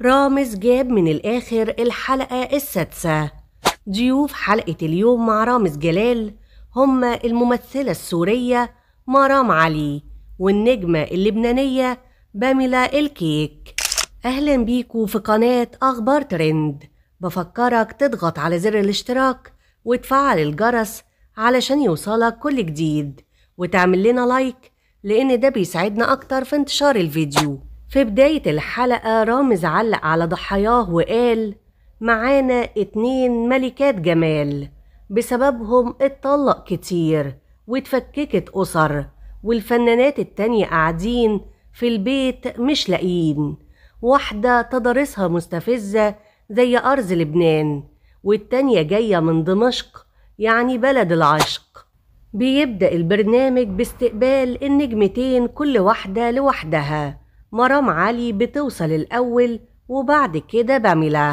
رامز جاب من الآخر الحلقة السادسة ضيوف حلقة اليوم مع رامز جلال هما الممثلة السورية مرام علي والنجمة اللبنانية باميلا الكيك أهلا بيكوا في قناة أخبار ترند بفكرك تضغط على زر الاشتراك وتفعل الجرس علشان يوصلك كل جديد وتعمل لنا لايك لأن ده بيساعدنا أكتر في انتشار الفيديو في بداية الحلقة رامز علق على ضحاياه وقال معانا اتنين ملكات جمال بسببهم اتطلق كتير واتفككت أسر والفنانات التانية قاعدين في البيت مش لاقيين واحدة تضاريسها مستفزة زي أرز لبنان والتانية جاية من دمشق يعني بلد العشق بيبدأ البرنامج باستقبال النجمتين كل واحدة لوحدها مرام علي بتوصل الأول وبعد كده بملة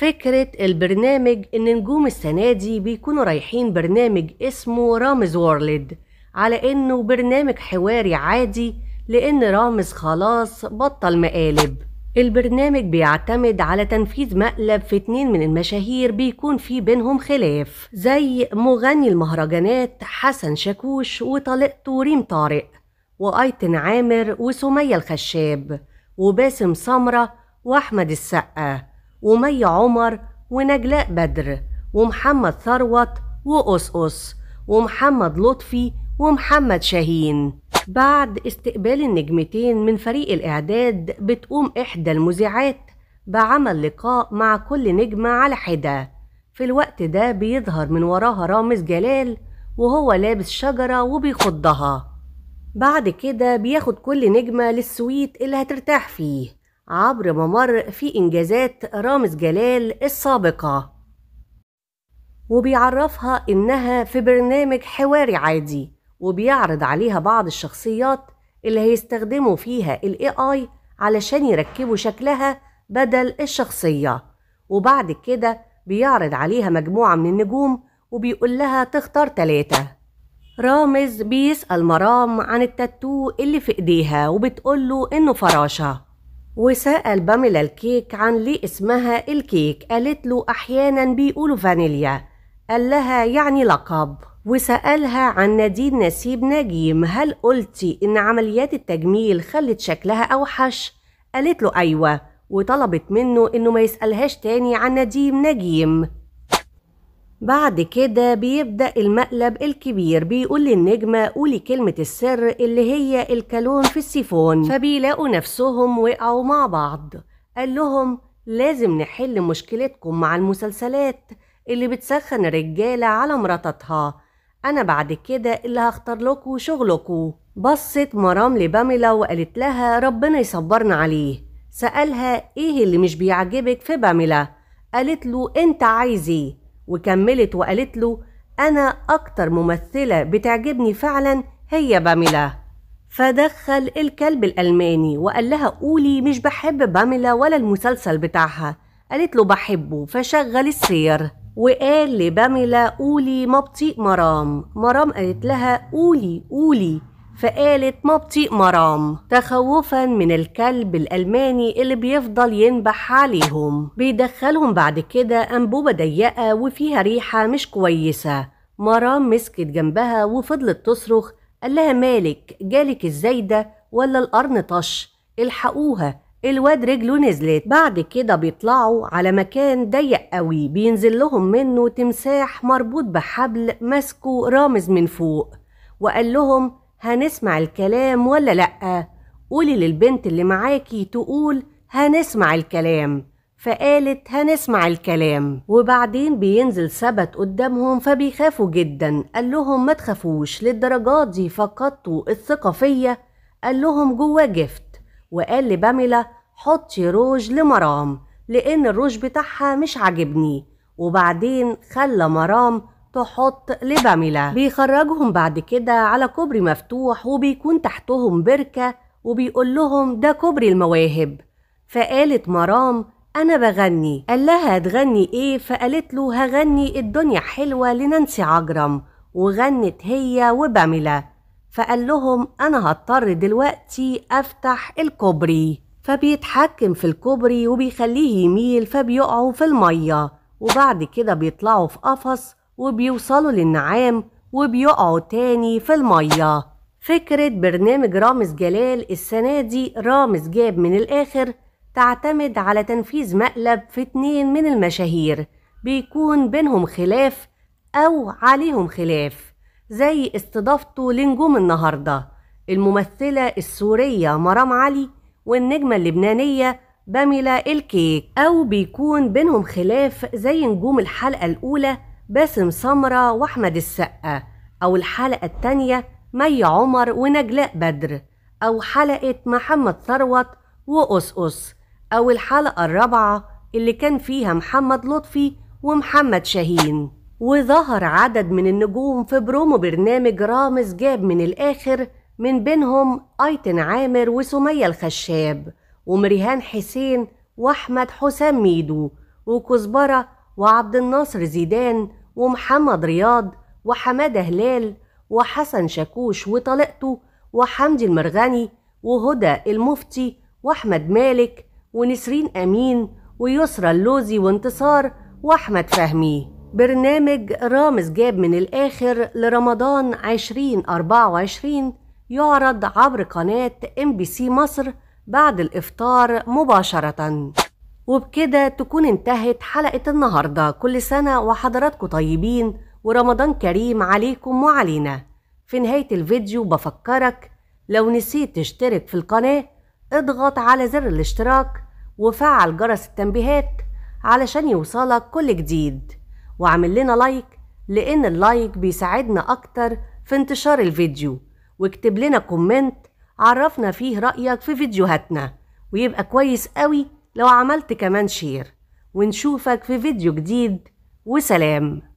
فكرة البرنامج إن نجوم السنة دي بيكونوا رايحين برنامج اسمه رامز وورلد على إنه برنامج حواري عادي لأن رامز خلاص بطل مقالب البرنامج بيعتمد على تنفيذ مقلب في اتنين من المشاهير بيكون في بينهم خلاف زي مغني المهرجانات حسن شاكوش وطليقته ريم طارق وأيتن عامر وسمية الخشاب وباسم سمرة وأحمد السقا ومي عمر ونجلاء بدر ومحمد ثروت وقصقص ومحمد لطفي ومحمد شاهين بعد استقبال النجمتين من فريق الإعداد بتقوم إحدى المذيعات بعمل لقاء مع كل نجمة على حدة في الوقت ده بيظهر من وراها رامز جلال وهو لابس شجرة وبيخضها بعد كده بياخد كل نجمة للسويت اللي هترتاح فيه عبر ممر في إنجازات رامز جلال السابقة وبيعرفها إنها في برنامج حواري عادي وبيعرض عليها بعض الشخصيات اللي هيستخدموا فيها ال AI علشان يركبوا شكلها بدل الشخصية وبعد كده بيعرض عليها مجموعة من النجوم وبيقول لها تختار تلاتة رامز بيسأل مرام عن التاتو اللي في ايديها وبتقوله انه فراشة وسأل باميلا الكيك عن ليه اسمها الكيك قالت له أحيانا بيقولوا فانيليا قال لها يعني لقب وسألها عن نادين نسيب نجيم هل قلتي إن عمليات التجميل خلت شكلها أوحش؟ قالت له أيوة وطلبت منه إنه ما يسألهاش تاني عن نديم نجيم بعد كده بيبدأ المقلب الكبير بيقول للنجمة قولي كلمة السر اللي هي الكالون في السيفون فبيلاقوا نفسهم وقعوا مع بعض قال لهم لازم نحل مشكلتكم مع المسلسلات اللي بتسخن الرجالة على مراتاتها أنا بعد كده اللي هختار لكم شغلكم بصت مرام لباميلا وقالت لها ربنا يصبرنا عليه سألها ايه اللي مش بيعجبك في باميلا قالت له انت عايز ايه وكملت وقالت له أنا أكتر ممثلة بتعجبني فعلا هي باميلا فدخل الكلب الألماني وقال لها قولي مش بحب باميلا ولا المسلسل بتاعها قالت له بحبه فشغل السير وقال لباميلا قولي ما بطيء مرام مرام قالت لها قولي قولي فقالت ما بطيق مرام تخوفا من الكلب الألماني اللي بيفضل ينبح عليهم بيدخلهم بعد كده أنبوبة ضيقة وفيها ريحة مش كويسة مرام مسكت جنبها وفضلت تصرخ قال لها مالك جالك الزايدة ولا القرن طش الحقوها الواد رجله نزلت بعد كده بيطلعوا على مكان ضيق قوي بينزل لهم منه تمساح مربوط بحبل ماسكه رامز من فوق وقال لهم هنسمع الكلام ولا لأ قولي للبنت اللي معاكي تقول هنسمع الكلام فقالت هنسمع الكلام وبعدين بينزل سبت قدامهم فبيخافوا جدا قال لهم ما تخافوش للدرجات دي فقدتوا الثقة فيا قال لهم جواه جفت وقال لباميلا حطي روج لمرام لأن الروج بتاعها مش عاجبني وبعدين خلى مرام تحط لباميلا بيخرجهم بعد كده على كوبري مفتوح وبيكون تحتهم بركة وبيقول لهم ده كوبري المواهب فقالت مرام أنا بغني قال لها هتغني إيه فقالت له هغني الدنيا حلوة لنانسي عجرم وغنت هي وباميلا فقال لهم أنا هضطر دلوقتي أفتح الكوبري فبيتحكم في الكوبري وبيخليه يميل فبيقعوا في المية وبعد كده بيطلعوا في قفص وبيوصلوا للنعام وبيقعوا تاني في المية فكرة برنامج رامز جلال السنة دي رامز جاب من الآخر تعتمد على تنفيذ مقلب في اتنين من المشاهير بيكون بينهم خلاف أو عليهم خلاف زي استضافته لنجوم النهاردة الممثلة السورية مرام علي والنجمة اللبنانية باميلا الكيك أو بيكون بينهم خلاف زي نجوم الحلقة الأولى باسم سمرة وأحمد السقا أو الحلقة التانية مي عمر ونجلاء بدر أو حلقة محمد ثروت أس أو الحلقة الرابعة اللي كان فيها محمد لطفي ومحمد شاهين وظهر عدد من النجوم في برومو برنامج رامز جاب من الآخر من بينهم أيتن عامر وسمية الخشاب ومريهان حسين وأحمد حسام ميدو وكزبرة وعبد الناصر زيدان ومحمد رياض وحمادة هلال وحسن شاكوش وطليقته وحمدي المرغني وهدى المفتي وأحمد مالك ونسرين أمين ويسرى اللوزي وانتصار وأحمد فهمي برنامج رامز جاب من الآخر لرمضان 2024 يعرض عبر قناة ام بي سي مصر بعد الإفطار مباشرةً وبكده تكون انتهت حلقة النهاردة كل سنة وحضراتكم طيبين ورمضان كريم عليكم وعلينا في نهاية الفيديو بفكرك لو نسيت تشترك في القناة اضغط على زر الاشتراك وفعل جرس التنبيهات علشان يوصلك كل جديد وعمل لنا لايك لان اللايك بيساعدنا اكتر في انتشار الفيديو واكتب لنا كومنت عرفنا فيه رأيك في فيديوهاتنا ويبقى كويس قوي لو عملت كمان شير ونشوفك في فيديو جديد وسلام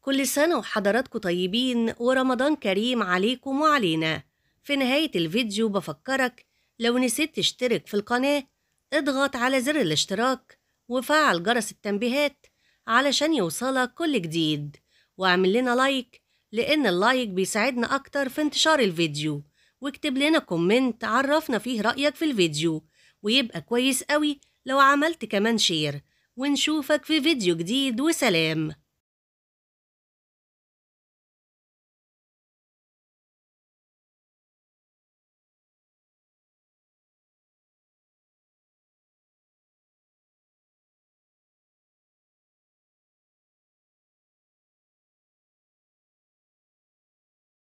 كل سنة وحضراتكم طيبين ورمضان كريم عليكم وعلينا في نهاية الفيديو بفكرك لو نسيت تشترك في القناة اضغط على زر الاشتراك وفعل جرس التنبيهات علشان يوصلك كل جديد واعمل لنا لايك لأن اللايك بيساعدنا أكتر في انتشار الفيديو واكتب لنا كومنت عرفنا فيه رأيك في الفيديو ويبقى كويس قوي لو عملت كمان شير ونشوفك في فيديو جديد وسلام